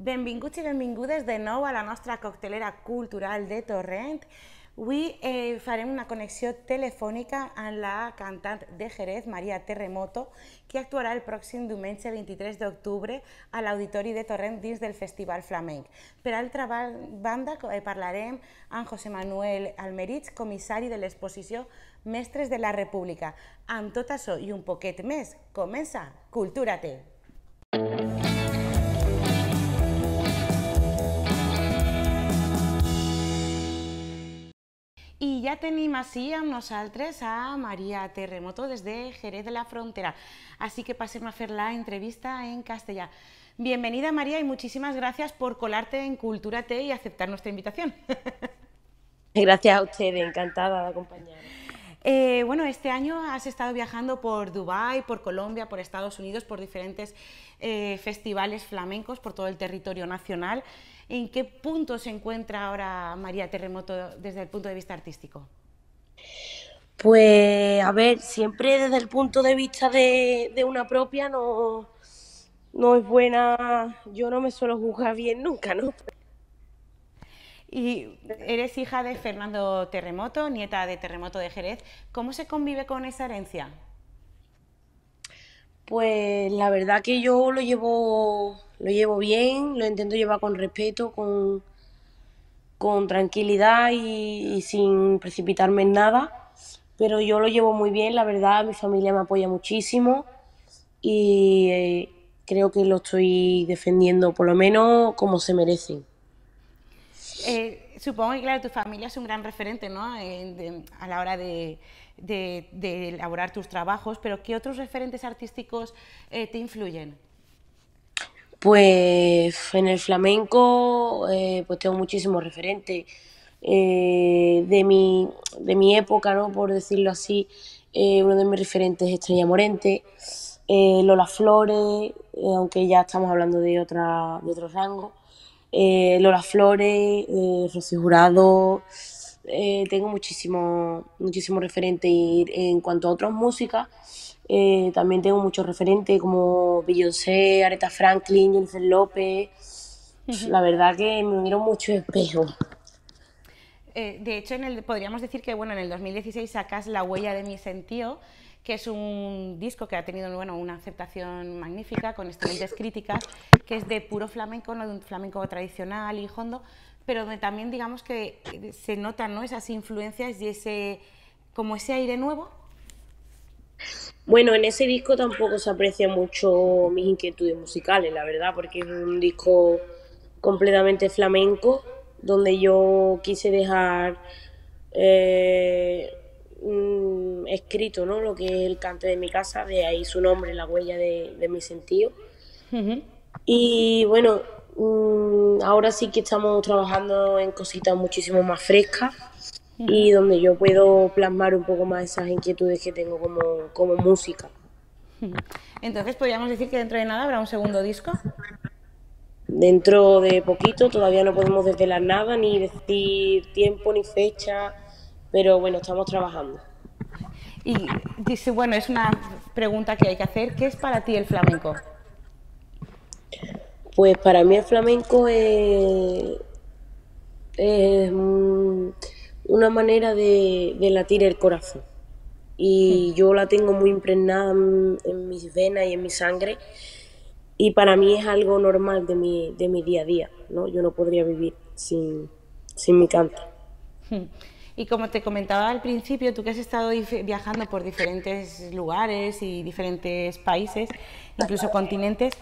Benvinguts i benvingudes de nou a la nostra coctelera cultural de Torrent. Avui eh, farem una connexió telefònica amb la cantant de Jerez, Maria Terremoto, que actuarà el pròxim diumenge 23 d'octubre a l'Auditori de Torrent dins del Festival Flamenc. Per altra banda, eh, parlarem amb José Manuel Almeritz, comissari de l'exposició Mestres de la República. Amb tot això i un poquet més, comença cultura cultura Y ya tenemos a unos nosaltres a María Terremoto desde Jerez de la Frontera. Así que pasemos a hacer la entrevista en castellano. Bienvenida María y muchísimas gracias por colarte en Cultura T y aceptar nuestra invitación. Gracias a ustedes, encantada de acompañar. Eh, bueno, este año has estado viajando por Dubái, por Colombia, por Estados Unidos, por diferentes eh, festivales flamencos, por todo el territorio nacional. ¿En qué punto se encuentra ahora María Terremoto desde el punto de vista artístico? Pues, a ver, siempre desde el punto de vista de, una propia no, no es buena, yo no me suelo juzgar bien nunca, ¿no? Y eres hija de Fernando Terremoto, nieta de Terremoto de Jerez. ¿Cómo se convive con esa herencia? Pues la verdad que yo lo llevo, lo llevo bien, lo intento llevar con respeto, con, con tranquilidad y, sin precipitarme en nada. Pero yo lo llevo muy bien, la verdad, mi familia me apoya muchísimo y eh, creo que lo estoy defendiendo por lo menos como se merece. Eh, supongo que, claro, tu familia es un gran referente ¿no? a la hora de, elaborar tus trabajos, pero ¿qué otros referentes artísticos eh, te influyen? Pues en el flamenco eh, pues tengo muchísimos referentes. de, mi, de mi época, ¿no? por decirlo así, uno de mis referentes es Estrella Morente. Lola Flores, aunque ya estamos hablando de, otra, de otro rango. Eh, Lola Flores, eh, Rocío Jurado. Eh, tengo muchísimo, muchísimo referente. Y en cuanto a otras músicas, eh, también tengo muchos referentes como Beyoncé, Aretha Franklin, Jennifer López. La verdad que me unieron mucho espejo. de hecho, podríamos decir que bueno, en el 2016 sacas La huella de mi sentido, que es un disco que ha tenido bueno, una aceptación magnífica con excelentes críticas, que es de puro flamenco, no de un flamenco tradicional y hondo, pero donde también digamos que se notan ¿no? esas influencias y ese, como ese aire nuevo. Bueno, en ese disco tampoco se aprecia mucho mis inquietudes musicales, la verdad, porque es un disco completamente flamenco, donde yo quise dejar eh, escrito, ¿no? Lo que es el cante de mi casa, de ahí su nombre, la huella de, mi sentido. Y bueno, mm, ahora sí que estamos trabajando en cositas muchísimo más frescas y donde yo puedo plasmar un poco más esas inquietudes que tengo como, como música. Entonces, ¿podríamos decir que dentro de nada habrá un segundo disco? Dentro de poquito, todavía no podemos la nada, ni decir tiempo, ni fecha, pero bueno, estamos trabajando. Y dice, bueno, es una pregunta que hay que hacer, ¿qué es para ti el flamenco? Pues para mí el flamenco es, mm, una manera de, latir el corazón. Y mm. yo la tengo muy impregnada en, mis venas y en mi sangre. Y para mí es algo normal de mi, día a día. ¿no? Yo no podría vivir sin, sin mi canto. Mm. Y como te comentaba al principio, tú que has estado viajando por diferentes lugares y diferentes países, incluso continentes,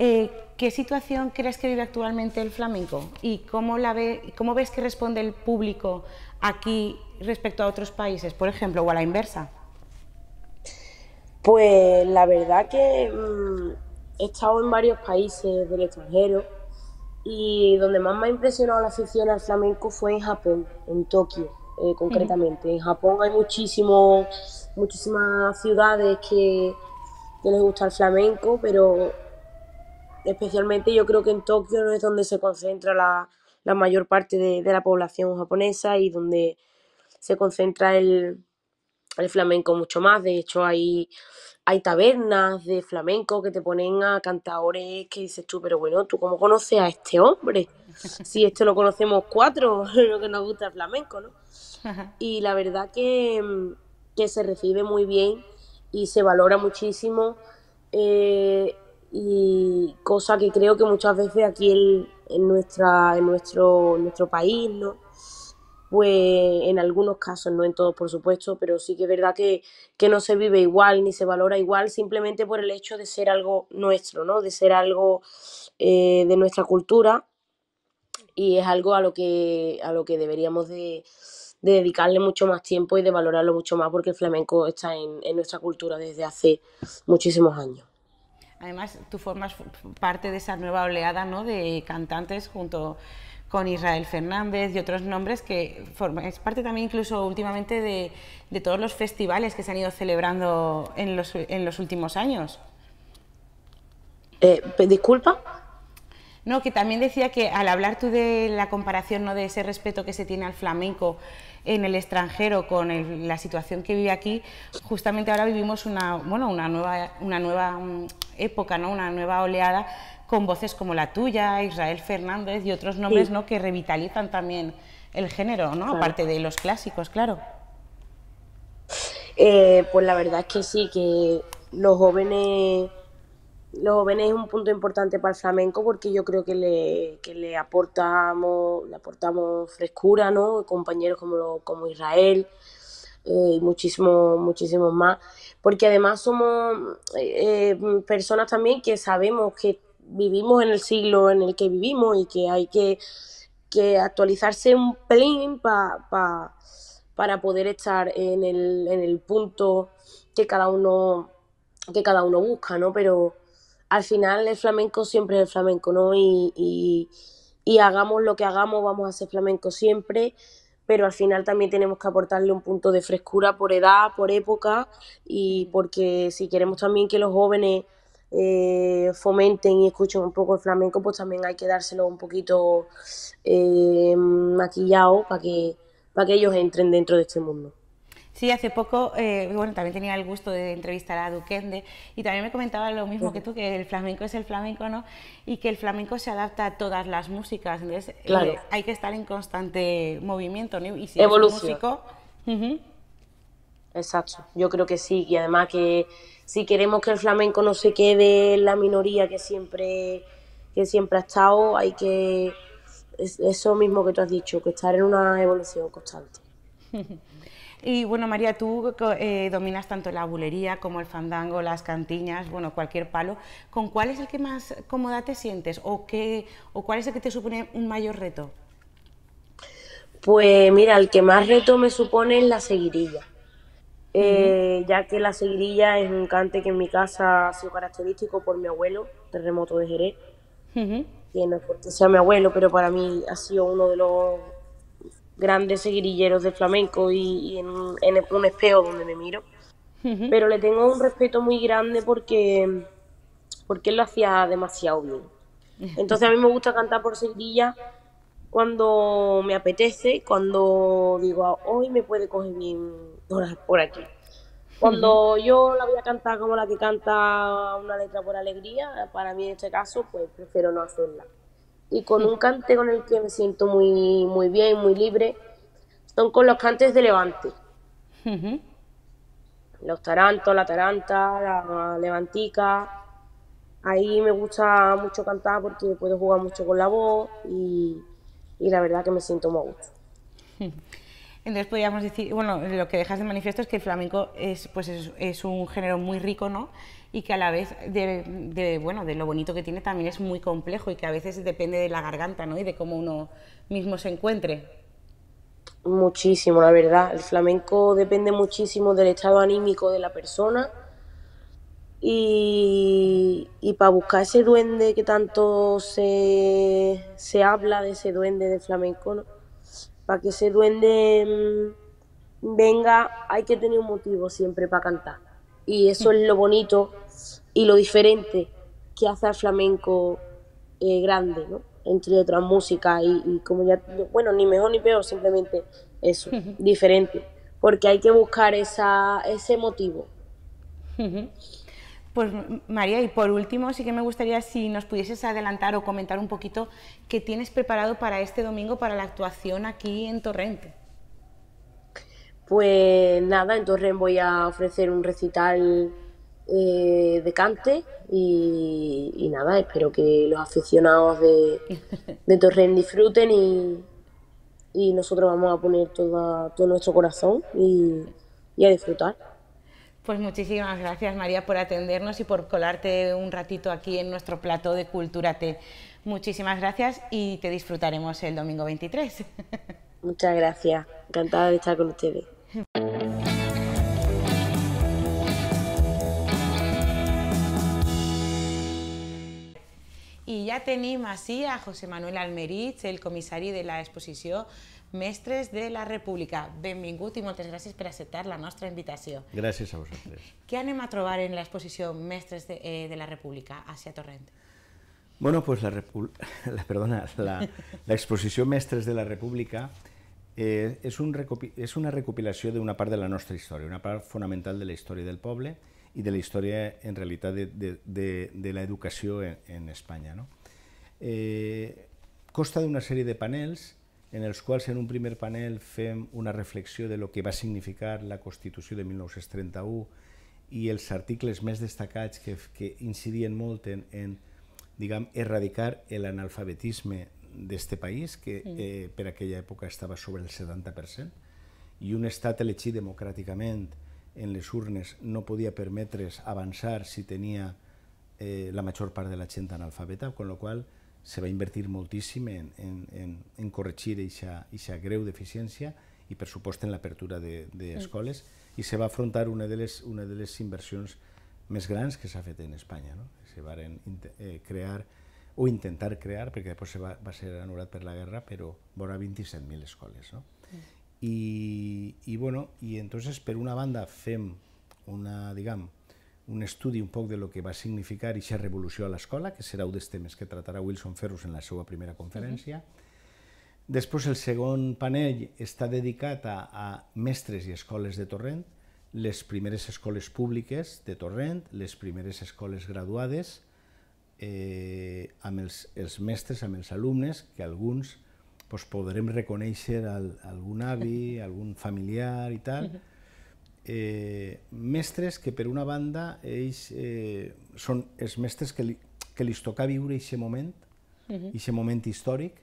eh, ¿qué situación crees que vive actualmente el flamenco? ¿Y cómo, la ve, cómo ves que responde el público aquí respecto a otros países, por ejemplo, o a la inversa? Pues la verdad que mm, he estado en varios países del extranjero y donde más me ha impresionado la afición al flamenco fue en Japón, en Tokio eh, concretamente. En Japón hay muchísimo, muchísimas ciudades que, les gusta el flamenco, pero especialmente yo creo que en Tokio no es donde se concentra la, mayor parte de, de, la población japonesa y donde se concentra el, el flamenco mucho más. De hecho, hay, hay tabernas de flamenco que te ponen a cantadores que dices tú, pero bueno, ¿tú cómo conoces a este hombre? Si esto lo conocemos cuatro, lo que nos gusta el flamenco, ¿no? Y la verdad que, que se recibe muy bien y se valora muchísimo. Eh, y cosa que creo que muchas veces aquí en, nuestra, en nuestro, en nuestro país, ¿no? pues en algunos casos, no en todos por supuesto, pero sí que es verdad que, no se vive igual ni se valora igual simplemente por el hecho de ser algo nuestro, ¿no? De ser algo eh, de nuestra cultura y es algo a lo que, a lo que deberíamos de, dedicarle mucho más tiempo y de valorarlo mucho más porque el flamenco está en, en nuestra cultura desde hace muchísimos años. Además, tú formas parte de esa nueva oleada ¿no? de cantantes junto con Israel Fernández y otros nombres que forman, es parte también incluso últimamente de, todos los festivales que se han ido celebrando en los, en los últimos años. Eh, disculpa. No, que también decía que al hablar tú de la comparación, no de ese respeto que se tiene al flamenco en el extranjero con la situación que vive aquí, justamente ahora vivimos una, bueno, una nueva, una nueva mm, época, ¿no? una nueva oleada con voces como la tuya, Israel Fernández y otros nombres ¿no? que revitalizan también el género, ¿no? aparte de los clásicos, claro. Eh, pues la verdad es que sí, que los jóvenes, los jóvenes es un punto importante para el flamenco porque yo creo que le, le aportamos, le aportamos frescura, ¿no? Compañeros como, como Israel eh, y muchísimos, muchísimos más. Porque además somos eh, personas también que sabemos que vivimos en el siglo en el que vivimos y que hay que, actualizarse un pelín pa, para poder estar en el, punto que cada uno que cada uno busca, ¿no? Pero al final el flamenco siempre es el flamenco, ¿no? Y, hagamos lo que hagamos, vamos a ser flamenco siempre, pero al final también tenemos que aportarle un punto de frescura por edad, por época, y porque si queremos también que los jóvenes eh, fomenten y escuchen un poco el flamenco, pues también hay que dárselo un poquito eh, maquillado para que, para que ellos entren dentro de este mundo. Sí, hace poco, eh, bueno, también tenía el gusto de entrevistar a Duquende y también me comentaba lo mismo que tú, que el flamenco es el flamenco, ¿no? Y que el flamenco se adapta a todas las músicas, entonces claro. hay que estar en constante movimiento, ¿no? Y si Eres músico, Exacto, yo creo que sí, y además que si queremos que el flamenco no se quede en la minoría que siempre, que siempre ha estado, hay que, eso mismo que tú has dicho, que estar en una evolución constante. Y bueno, María, tú eh, dominas tanto la bulería como el fandango, las cantiñas, bueno, cualquier palo. ¿Con cuál es el que más cómoda te sientes o, qué, o cuál es el que te supone un mayor reto? Pues mira, el que más reto me supone es la seguirilla eh, ya que la seguirilla es un cante que en mi casa ha sido característico por mi abuelo, Terremoto de Jerez, que no es sea mi abuelo, pero para mí ha sido uno de los grandes seguirilleros de flamenco y, en, un espejo donde me miro. Pero le tengo un respeto muy grande porque, porque él lo hacía demasiado bien. Entonces a mí me gusta cantar por seguirilla cuando me apetece, cuando digo, hoy me puede coger bien horas por aquí. Cuando yo la voy a cantar como la que canta una letra por alegría, para mí en este caso, pues prefiero no hacerla. Y con un cante con el que me siento muy, muy bien, muy libre, son con los cantes de Levante. Los tarantos, la taranta, la levantica. Ahí me gusta mucho cantar porque puedo jugar mucho con la voz y y la verdad que me siento muy gusto. Entonces podríamos decir, bueno, lo que dejas de manifiesto es que el flamenco es, pues es, un género muy rico, ¿no? Y que a la vez, de, de, bueno, de lo bonito que tiene también es muy complejo y que a veces depende de la garganta, ¿no? Y de cómo uno mismo se encuentre. Muchísimo, la verdad. El flamenco depende muchísimo del estado anímico de la persona, y, para buscar ese duende que tanto se, habla de ese duende de flamenco, ¿no? para que ese duende mm, venga hay que tener un motivo siempre para cantar. Y eso es lo bonito y lo diferente que hace al flamenco eh, grande, ¿no? entre otras músicas y, como ya, bueno, ni mejor ni peor, simplemente eso, diferente, porque hay que buscar esa, ese motivo. Pues María, y por último, sí que me gustaría si nos pudieses adelantar o comentar un poquito qué tienes preparado para este domingo, para la actuación aquí en Torrente. Pues nada, en Torrente voy a ofrecer un recital eh, de cante y, nada, espero que los aficionados de, de disfruten y, nosotros vamos a poner toda, todo nuestro corazón y, y a disfrutar. Pues muchísimas gracias María por atendernos y por colarte un ratito aquí en nuestro plato de Cultura T. Muchísimas gracias y te disfrutaremos el domingo 23. Muchas gracias, encantada de estar con ustedes. Y ya tenemos así a José Manuel Almerich el comisario de la exposición Mestres de la República. Benvingut i moltes gràcies per acceptar la nostra invitació. Gràcies a vosaltres. Què anem a trobar en l'exposició Mestres de, eh, de la República, Sia Torrent? Bueno, pues la, la perdona, la, la exposició Mestres de la República eh, és, un és una recopilació d'una part de la nostra història, una part fonamental de la història del poble i de la història, en realitat, de, de, de, de l'educació en, en Espanya. No? Eh, costa d'una sèrie de panels en els quals en un primer panel fem una reflexió de lo que va significar la Constitució de 1931 i els articles més destacats que, que incidien molt en, en diguem, erradicar l'analfabetisme d'este país, que eh, per aquella època estava sobre el 70%, i un estat elegit democràticament en les urnes no podia permetre's avançar si tenia eh, la major part de la gent analfabeta, amb la qual cosa se va invertir moltíssim en, en, en, en corregir aquesta greu deficiència i, per supost, en l'apertura d'escoles, de, de i se va afrontar una de les, una de les inversions més grans que s'ha fet en Espanya. No? Se varen eh, crear o intentar crear, perquè després se va, va ser anul·lat per la guerra, però vora 27.000 escoles. No? Sí. I, i, bueno, i entonces, per una banda, fem una, diguem, un estudi un poc de lo que va significar aquesta revolució a l'escola, que serà un dels temes que tratarà Wilson Ferrus en la seva primera conferència. Uh -huh. Després, el segon panell està dedicat a, a mestres i escoles de Torrent, les primeres escoles públiques de Torrent, les primeres escoles graduades, eh, amb els, els mestres, amb els alumnes, que alguns pues, podrem reconèixer al, algun avi, algun familiar i tal, uh -huh eh, mestres que per una banda ells eh, són els mestres que li, que li toca viure aquest moment, aquest uh -huh. moment històric,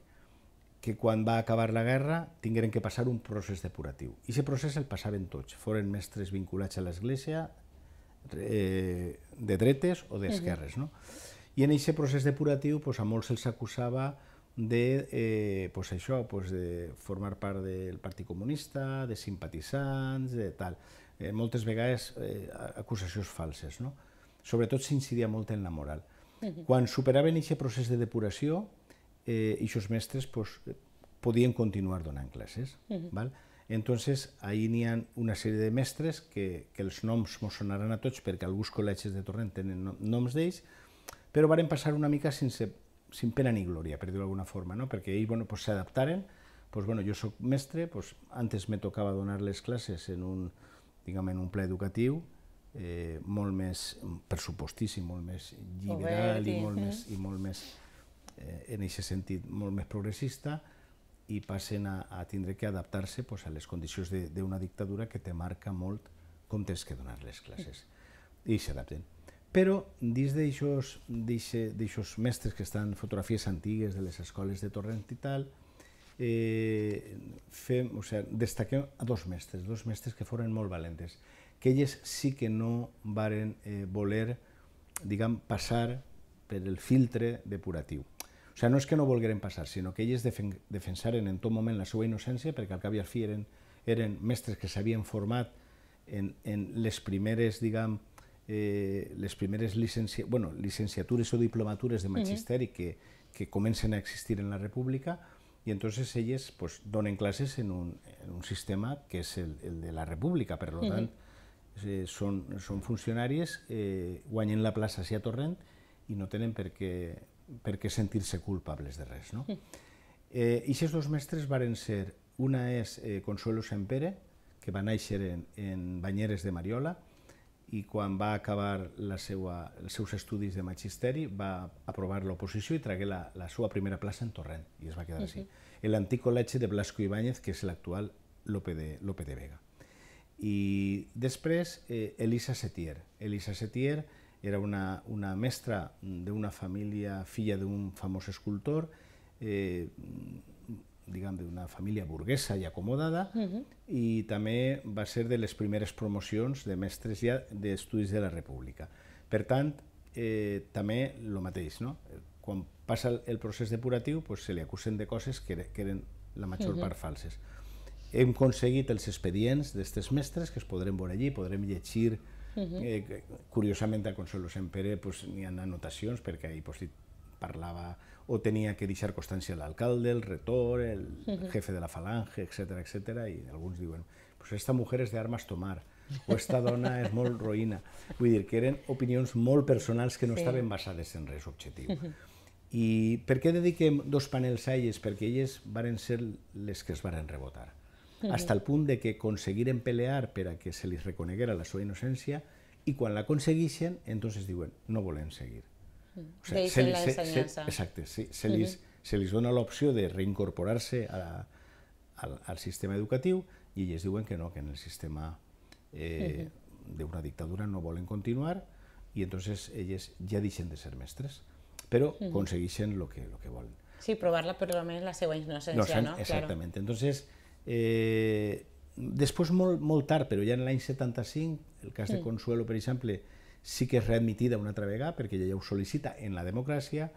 que quan va acabar la guerra tingueren que passar un procés depuratiu. I aquest procés el passaven tots, foren mestres vinculats a l'Església, eh, de dretes o d'esquerres. Uh -huh. no? I en aquest procés depuratiu pues, a molts se'ls acusava de, eh, pues això, pues de formar part del Partit Comunista, de simpatitzants, de tal eh, moltes vegades eh, acusacions falses. No? Sobretot s'incidia molt en la moral. Uh mhm. -huh. Quan superaven aquest procés de depuració, eh, aquests mestres pues, podien continuar donant classes. Uh mhm. -huh. val? Entonces, ahir n'hi ha una sèrie de mestres que, que els noms mos sonaran a tots perquè alguns col·legis de Torrent tenen noms d'ells, però varen passar una mica sense, sin pena ni glòria, per dir d'alguna forma, no? perquè ells bueno, pues, s'adaptaren, pues, bueno, jo sóc mestre, pues, antes me tocava donar les classes en un, diguem un pla educatiu eh, molt més, pressupostíssim, molt més liberal i molt més, i molt més eh, en aquest sentit, molt més progressista i passen a, a tindre que adaptar-se pues, a les condicions d'una dictadura que te marca molt com tens que donar les classes. I s'adapten. Però dins d'aixòs mestres que estan fotografies antigues de les escoles de Torrent i tal, eh, fem, o sea, destaquem a dos mestres, dos mestres que foren molt valentes, que elles sí que no varen eh, voler, diguem, passar per el filtre depuratiu. O sea, no és que no volgueren passar, sinó que elles defen defensaren en tot moment la seva innocència, perquè al cap i al fi eren, eren mestres que s'havien format en, en les primeres, diguem, eh, les primeres licenci bueno, licenciatures o diplomatures de magisteri mm -hmm. que, que comencen a existir en la república, y entonces ellas pues donen clases en un, en un sistema que es el, el, de la República, pero uh -huh. eh, son, son funcionaris, eh, guañen la plaza així a Torrent y no tienen por qué, por qué sentirse culpables de res. No? Uh -huh. Eh, esos dos mestres a ser, una es eh, Consuelo Sempere, que a ser en, en Bañeres de Mariola, i quan va acabar la seva, els seus estudis de magisteri va aprovar l'oposició i tragué la, la seva primera plaça en Torrent i es va quedar uh -huh. així. L'antic col·legi de Blasco Ibáñez, que és l'actual Lope de, Lope de Vega. I després eh, Elisa Setier. Elisa Setier era una, una mestra d'una família, filla d'un famós escultor, eh, diguem, d'una família burguesa i acomodada, uh mhm. -huh. i també va ser de les primeres promocions de mestres ja d'estudis de la República. Per tant, eh, també el mateix, no? Quan passa el, el procés depuratiu, pues, se li acusen de coses que, que eren la major uh mhm. -huh. part falses. Hem aconseguit els expedients d'aquests mestres, que es podrem veure allí, podrem llegir Uh mhm. -huh. eh, curiosament, a Consuelo Sempere pues, n'hi ha anotacions, perquè ahir pues, parlava o tenia que deixar constància l'alcalde, el retor, el jefe de la falange, etc etc. i alguns diuen, pues esta mujer és es de armas tomar, o esta dona és molt roïna. Vull dir, que eren opinions molt personals que no sí. estaven basades en res objectiu. I per què dediquem dos panels a elles? Perquè elles varen ser les que es varen rebotar. Hasta el punt de que aconseguiren pelear per a que se li reconeguera la seva innocència i quan l'aconsegueixen, entonces diuen, no volem seguir. O se, la se, se, exacte, se, se, li, uh -huh. se li dona l'opció de reincorporar-se al, al sistema educatiu i ells diuen que no, que en el sistema eh, uh -huh. d'una dictadura no volen continuar i entonces elles ja deixen de ser mestres, però uh -huh. aconsegueixen el que, lo que volen. Sí, provar-la però almenys la seva innocència, no? no exactament. Claro. Entonces, eh, després molt, molt tard, però ja en l'any 75, el cas de Consuelo, per exemple, sí que és readmitida una altra vegada perquè ella ja ho sol·licita en la democràcia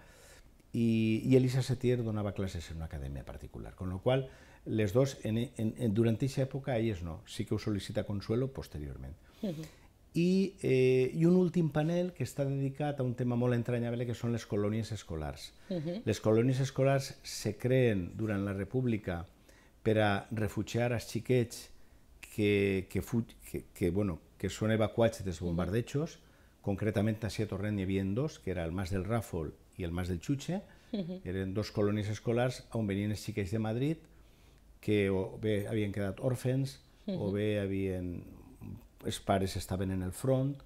i, i Elisa Setier donava classes en una acadèmia particular, con lo qual les dos, en, en, en, durant aquesta època, elles no, sí que ho sol·licita Consuelo posteriorment. Uh -huh. I, eh, I un últim panel que està dedicat a un tema molt entranyable que són les colònies escolars. Uh -huh. Les colònies escolars se creen durant la República per a refugiar els xiquets que, que, fuig, que, que, bueno, que són evacuats dels bombardejos, uh -huh Concretament a Sia Torrent n'hi havia dos, que era el Mas del Ràfol i el Mas del Xutxe, uh -huh. eren dos colònies escolars on venien els xiquets de Madrid que o bé havien quedat òrfens, uh -huh. o bé havien... els pares estaven en el front,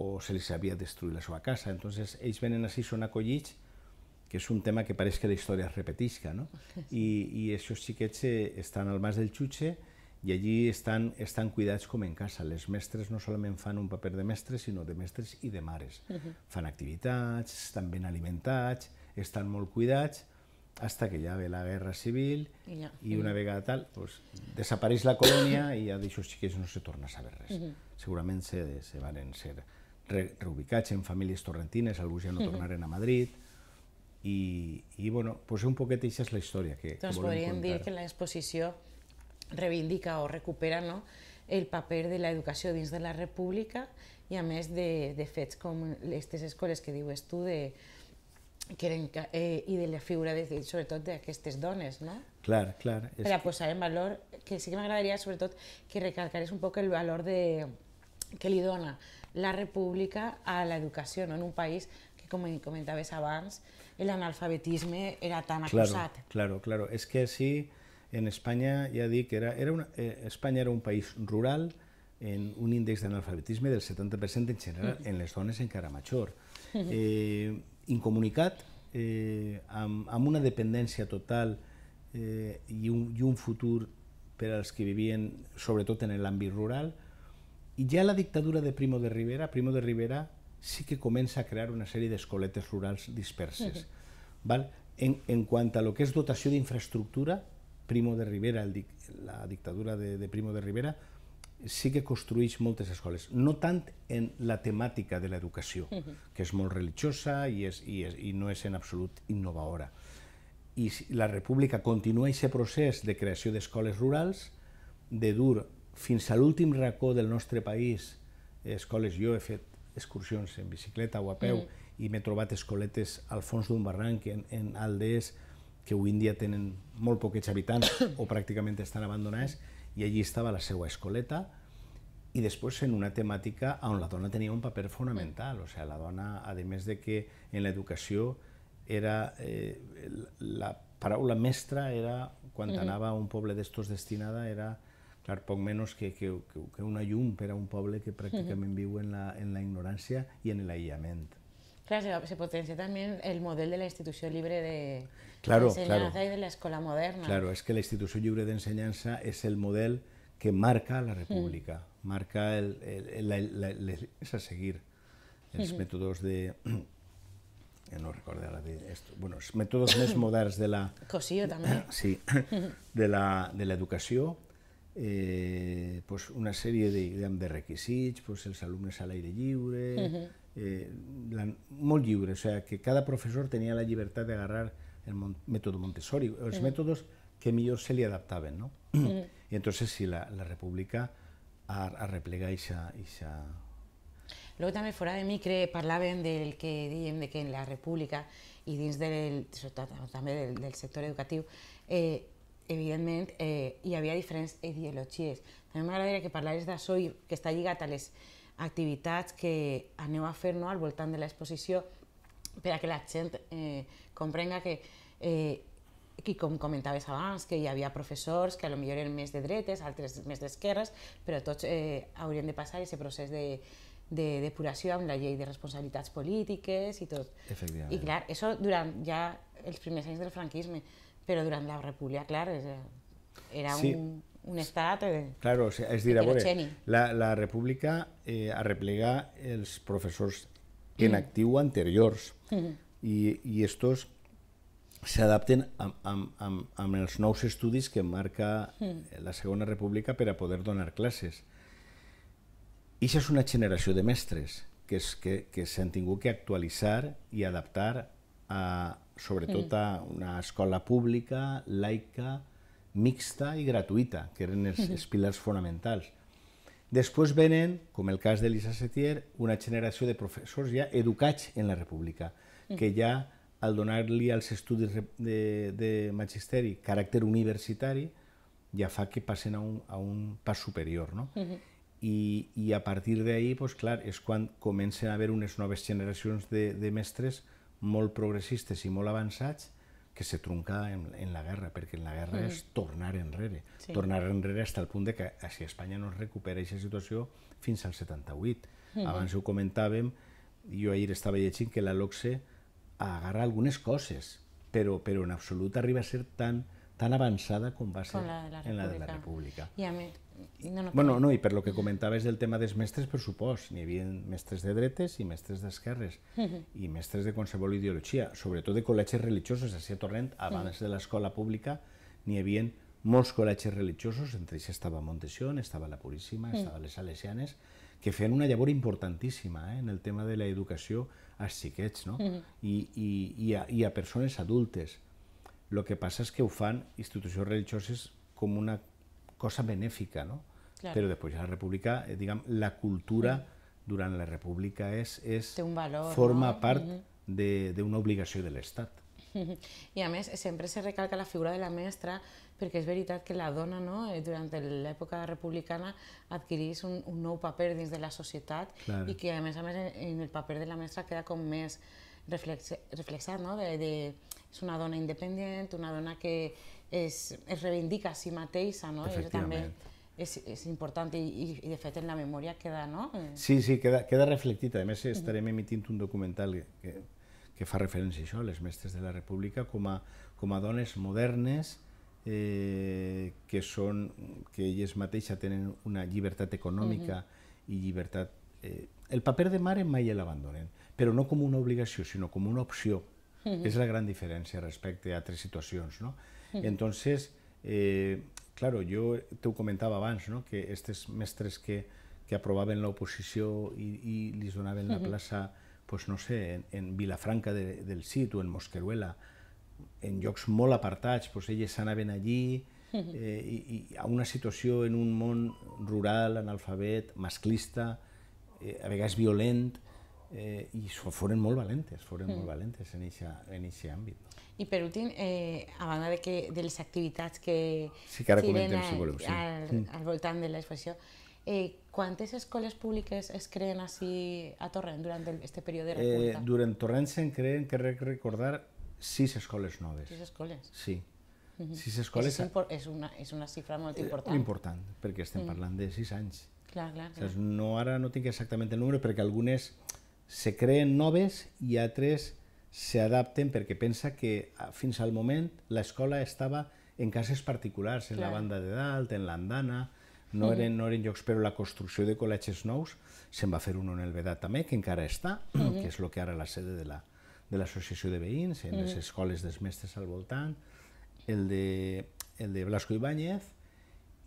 o se les havia destruït la seva casa. Entonces, ells venen així, són acollits, que és un tema que pareix que la història es repetisca, no? I, i aquests xiquets eh, estan al Mas del Xutxe, i allí estan, estan cuidats com en casa. Les mestres no solament fan un paper de mestres, sinó de mestres i de mares. Uh mhm. -huh. Fan activitats, estan ben alimentats, estan molt cuidats, hasta que ja ve la guerra civil Yeah. i una mhm. vegada tal, pues, desapareix la colònia i ja sí que no se torna a saber res. Uh mhm. -huh. Segurament se, se van ser re, reubicats en famílies torrentines, alguns ja no tornaren a Madrid, i, i bueno, pues un poquet això és la història que, doncs que volem podríem dir que l'exposició reivindica o recupera no, el papel de la educación dins de la república y a més de, de fets com aquestes que digo tu de, que eh, de la figura de, sobretot d'aquestes dones, no? Claro, claro. És pues a posar en valor, que sí que me sobre todo que recalcarés un poco el valor de, que le dona la república a la educación en un país que, com em comentaves abans, analfabetismo era tan acusado. Claro, claro, Es que sí... En Espanya, ja dic, era, era una, eh, Espanya era un país rural en un índex d'analfabetisme del 70% en general, en les dones encara major. Eh, incomunicat, eh, amb, amb una dependència total eh, i, un, i un futur per als que vivien, sobretot en l'àmbit rural, i ja la dictadura de Primo de Rivera, Primo de Rivera sí que comença a crear una sèrie d'escoletes rurals disperses. Uh -huh. Val? En, en quant a lo que és dotació d'infraestructura, Primo de Rivera, el, la dictadura de, de Primo de Rivera, sí que construeix moltes escoles, no tant en la temàtica de l'educació, uh -huh. que és molt religiosa i, és, i, és, i no és en absolut innovadora. I la república continua aquest procés de creació d'escoles rurals, de dur fins a l'últim racó del nostre país eh, escoles. Jo he fet excursions en bicicleta o a peu Uh mm. -huh. i m'he trobat escoletes al fons d'un barranc, en, en aldees, que avui en dia tenen molt poquets habitants o pràcticament estan abandonats, i allí estava la seva escoleta, i després en una temàtica on la dona tenia un paper fonamental, o sigui, la dona, a més de que en l'educació era eh, la paraula mestra era quan uh -huh. anava a un poble d'estos destinada era clar, poc menys que, que, que una llum per a un poble que pràcticament uh -huh. viu en la, en la ignorància i en l'aïllament. Claro, se potencia también el modelo de la institución libre de, claro, de enseñanza claro. y de la escuela moderna. Claro, es que la institución libre de enseñanza es el modelo que marca la república, mm. marca el, el, el, el, es a seguir los mm -hmm. métodos de ja no recordo ara de esto, bueno, els mètodes més moderns de la Cosío també. Sí, de la de l'educació eh, pues una sèrie de, de requisits, pues els alumnes a l'aire lliure, mm -hmm eh, la, molt lliure, o sigui, que cada professor tenia la llibertat d'agarrar el mon, mètode Montessori, els mm. mètodes que millor se li adaptaven, no? Mm. I entonces sí, la, la república arreplega ixa, ixa... Luego també fora de micre parlàvem del que diem de que en la república i dins del, també del, del sector educatiu eh, evidentment eh, hi havia diferents ideologies. També m'agradaria que parlaves d'això que està lligat a les, activitats que aneu a fer no, al voltant de l'exposició per a que la gent eh, comprenga que, eh, i com comentaves abans, que hi havia professors que potser eren més de dretes, altres més d'esquerres, però tots eh, haurien de passar aquest procés de, de depuració amb la llei de responsabilitats polítiques i tot. Efectivament. I clar, això durant ja els primers anys del franquisme, però durant la república, clar, era, era sí. un un estat... Eh, claro, o sea, és dir, a veure, la, la república eh, arreplega els professors en mm. actiu anteriors mm. i, i estos s'adapten amb, amb, amb, amb els nous estudis que marca mm. la Segona República per a poder donar classes. això és una generació de mestres que, s'han que, que s'han tingut que actualitzar i adaptar a, sobretot mm. a una escola pública, laica, mixta i gratuïta, que eren els, mhm. els pilars fonamentals. Després venen, com el cas d'Elisa Setier, una generació de professors ja educats en la república, mhm. que ja al donar-li als estudis de, de magisteri caràcter universitari, ja fa que passen a un, a un pas superior. No? Uh mhm. -huh. I, I a partir d'ahir, pues, clar, és quan comencen a haver unes noves generacions de, de mestres molt progressistes i molt avançats que se trunca en, en la guerra, perquè en la guerra mm. és tornar enrere. Sí. Tornar enrere fins al punt de que si Espanya no es recupera aquesta situació fins al 78. Mm. Abans ho comentàvem, jo ahir estava llegint que la LOCSE agarra algunes coses, però, però en absolut arriba a ser tan tan avançada com va ser com la la en la de la República. I a mi, no, no, bueno, no, i per lo que comentaves del tema dels mestres, per supost, n'hi havia mestres de dretes i mestres d'esquerres, uh -huh. i mestres de qualsevol ideologia, sobretot de col·legis religiosos, a a Torrent, abans uh mm. -huh. de l'escola pública, n'hi havia molts col·legis religiosos, entre ells estava Montesión, estava la Puríssima, mm. estava les Salesianes, que feien una llavor importantíssima eh, en el tema de l'educació als xiquets, no? -huh. Mm. I, i, i, a, i a persones adultes. El que passa és que ho fan institucions religioses com una cosa benèfica, no? Claro. Però després de la república, eh, diguem, la cultura durant la república és, és Té un valor, forma no? part mm -hmm. d'una obligació de l'Estat. I a més, sempre se recalca la figura de la mestra perquè és veritat que la dona no, eh, durant l'època republicana adquirís un, un nou paper dins de la societat Clar. i que a més a més en, en el paper de la mestra queda com més reflexat, reflexat no? de, de, és una dona independent, una dona que es, es reivindica a si mateixa, no? I això també és, és important i, i, i, de fet, en la memòria queda, no? Eh. Sí, sí, queda, queda reflectit. A més, estarem emitint un documental que, que fa referència a això, les mestres de la república, com a, com a dones modernes eh, que són, que elles mateixa tenen una llibertat econòmica uh -huh. i llibertat... Eh, el paper de mare mai l'abandonen, però no com una obligació, sinó com una opció. -huh. És la gran diferència respecte a altres situacions, ¿no? Uh -huh. Entonces, eh, claro, yo te comentaba abans, no? que aquests mestres que, que aprovaven l'oposició i, i li donaven la plaça, pues, no sé, en, en Vilafranca de, del Cid o en Mosqueruela, en llocs molt apartats, pues, elles anaven allí, eh, i, i a una situació en un món rural, analfabet, masclista, eh, a vegades violent, Eh, I so, foren molt valentes, foren mm. molt valentes en aquest àmbit. No? I per últim, eh, a banda de, que, de les activitats que sí, que ara comentem, si voleu, sí. al, mm. al voltant de l'exposició, eh, quantes escoles públiques es creen així a Torrent durant el, este període de República? Eh, durant Torrent se'n creen, que recordar, sis escoles noves. Sis escoles? Sí. Mm -hmm. Sis escoles... És, és, una, és una xifra molt eh, important. Eh, important, perquè estem mm. parlant de sis anys. Clar, clar, clar. Saps? no, ara no tinc exactament el número, perquè algunes se creen noves i altres s'adapten perquè pensa que ah, fins al moment l'escola estava en cases particulars, en Clar. la banda de dalt, en l'andana, no, mm. eren, no eren llocs, però la construcció de col·legis nous, se'n va fer un en el Vedat també, que encara està, mm que és el que ara la sede de la, de l'associació de veïns, en mm les escoles dels mestres al voltant, el de, el de Blasco Ibáñez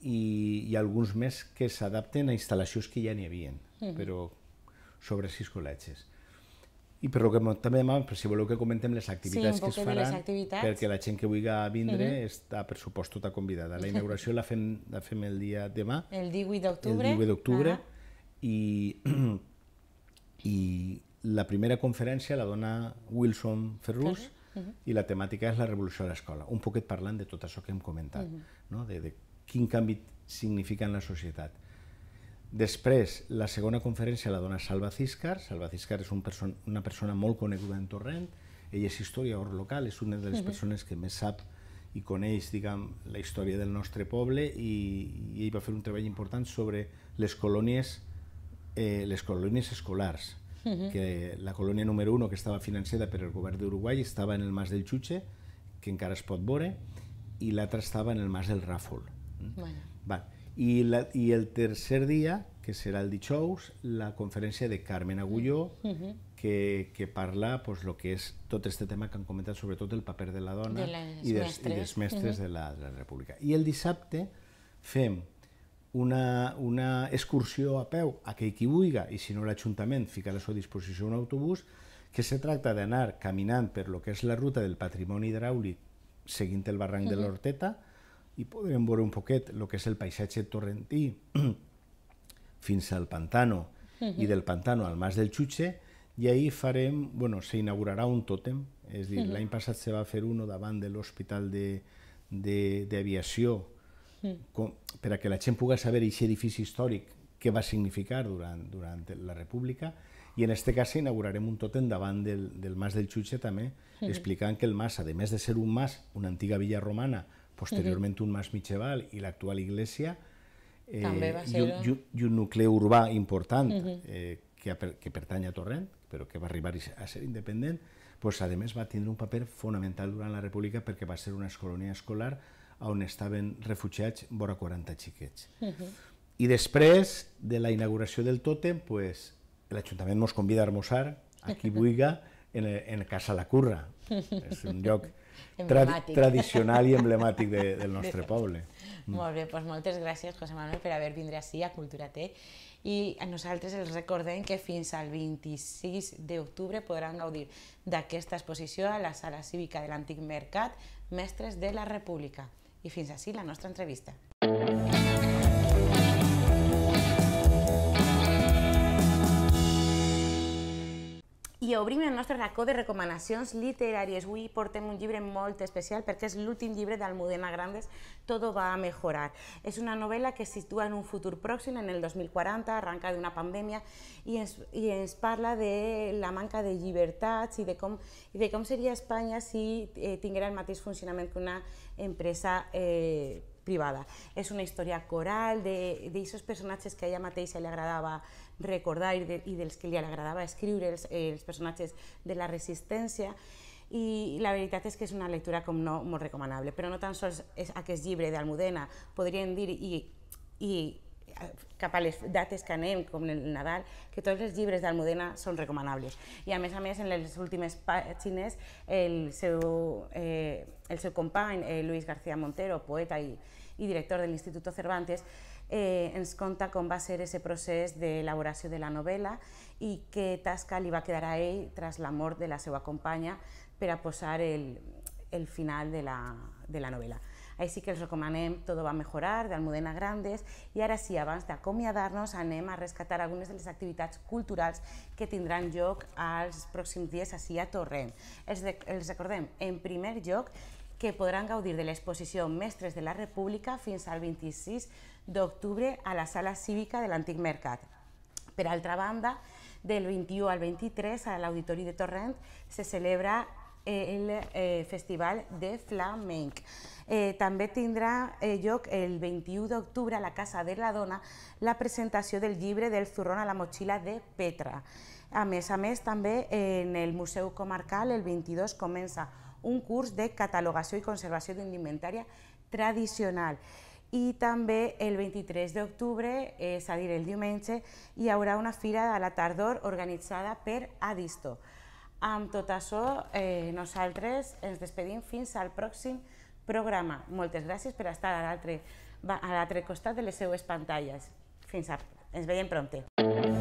i, i alguns més que s'adapten a instal·lacions que ja n'hi havia, mm però sobre sis col·legis. I per que també demanen, per si voleu que comentem les activitats sí, que es faran, perquè la gent que vulgui vindre uh -huh. està, per supost, tota convidada. La inauguració la fem, la fem el dia demà. El 18 d'octubre. El 18 d'octubre. Ah. I, I la primera conferència la dona Wilson Ferrus, Ferrus. Uh -huh. i la temàtica és la revolució a l'escola, un poquet parlant de tot això que hem comentat, uh -huh. no? de, de quin canvi significa en la societat. Després, la segona conferència la dona Salva Ciscar. Salva Ciscar és un perso una persona molt coneguda en Torrent. Ell és historiador local, és una de les persones que més sap i coneix diguem, la història del nostre poble i, i ell va fer un treball important sobre les colònies, eh, les colònies escolars. Uh -huh. que la colònia número 1, que estava financiada per el govern d'Uruguai, estava en el Mas del Xutxe, que encara es pot veure, i l'altra estava en el Mas del Ràfol. Bueno. Va. I, la, I el tercer dia, que serà el dijous, la conferència de Carmen Agulló, uh mm. mm-hmm. -huh. que, que parla pues, lo que és tot aquest tema que han comentat, sobretot el paper de la dona de i, dels, i dels mestres uh mm-hmm. -huh. de, la, de la república. I el dissabte fem una, una excursió a peu a aquell qui vulgui, i si no l'Ajuntament fica a la seva disposició un autobús, que se tracta d'anar caminant per lo que és la ruta del patrimoni hidràulic seguint el barranc uh -huh. de mm-hmm. l'Horteta, i podrem veure un poquet el que és el paisatge torrentí fins al pantano mhm. i del pantano al Mas del Xutxe i ahir farem, bueno, s'inaugurarà un tòtem, és dir, uh mhm. -huh. l'any passat se va fer uno davant de l'Hospital d'Aviació uh mhm. -huh. per a que la gent pugui saber aquest edifici històric què va significar durant, durant la República i en aquest cas inaugurarem un tòtem davant del, del Mas del Xutxe també, uh explicant que el Mas, a més de ser un mas, una antiga villa romana, posteriorment un mas mitgeval i l'actual iglesia, eh, i, un, i, un, nucli urbà important eh, que, que pertany a Torrent, però que va arribar a ser independent, pues, a més va tindre un paper fonamental durant la República perquè va ser una colònia escolar on estaven refugiats vora 40 xiquets. Uh -huh. I després de la inauguració del tòtem, pues, l'Ajuntament ens convida a almoçar, aquí Buiga, en, en Casa La Curra. És un lloc Tra tradicional i emblemàtic de, del nostre poble. Mm. Molt bé, doncs moltes gràcies, José Manuel, per haver vindre així a Cultura T. I a nosaltres els recordem que fins al 26 d'octubre podran gaudir d'aquesta exposició a la Sala Cívica de l'Antic Mercat Mestres de la República. I fins així la nostra entrevista. Mm. i obrim el nostre racó de recomanacions literàries. Avui portem un llibre molt especial perquè és l'últim llibre d'Almudena Grandes, Todo va a mejorar. És una novel·la que es situa en un futur pròxim, en el 2040, arranca d'una pandèmia, i ens, i ens parla de la manca de llibertats i de com, i de com seria Espanya si eh, tinguera el mateix funcionament que una empresa eh, privada. És una història coral d'aquests personatges que a ella mateixa li agradava recordar i, de, i dels que li agradava escriure, els, eh, els personatges de la resistència, i la veritat és que és una lectura com no molt recomanable, però no tan sols és aquest llibre d'Almudena, podríem dir, i, i capales les dates que anem, el Nadal, que los els de almudena son recomanables. y a més a més, en les últimes páginas, el seu, eh, el eh, Luis García Montero, poeta y director del Instituto Cervantes, eh, ens conta com va ser ese de elaboración de la novela y què tasca li va quedar a ell tras la muerte de la seva companya per posar el, el final de la, de la Ahí sí que els recomanem Tot va a mejorar, d'Almudena Grandes, i ara sí, abans d'acomiadar-nos, anem a rescatar algunes de les activitats culturals que tindran lloc als pròxims dies així a Torrent. Els, de, els recordem, en primer lloc, que podran gaudir de l'exposició Mestres de la República fins al 26 d'octubre a la sala cívica de l'antic mercat. Per altra banda, del 21 al 23 a l'Auditori de Torrent se celebra el eh, Festival de Flamenc. Eh, també tindrà eh, lloc el 21 d'octubre a la Casa de la Dona la presentació del llibre del zurrón a la motxilla de Petra. A més a més, també en el Museu Comarcal el 22 comença un curs de catalogació i conservació d'inventària tradicional i també el 23 d'octubre, és eh, a dir, el diumenge, hi haurà una fira a la tardor organitzada per Adisto. Amb tot això, eh, nosaltres ens despedim fins al pròxim programa. Moltes gràcies per estar a l'altre costat de les seues pantalles. Fins a... Ens veiem prompte. Mm -hmm.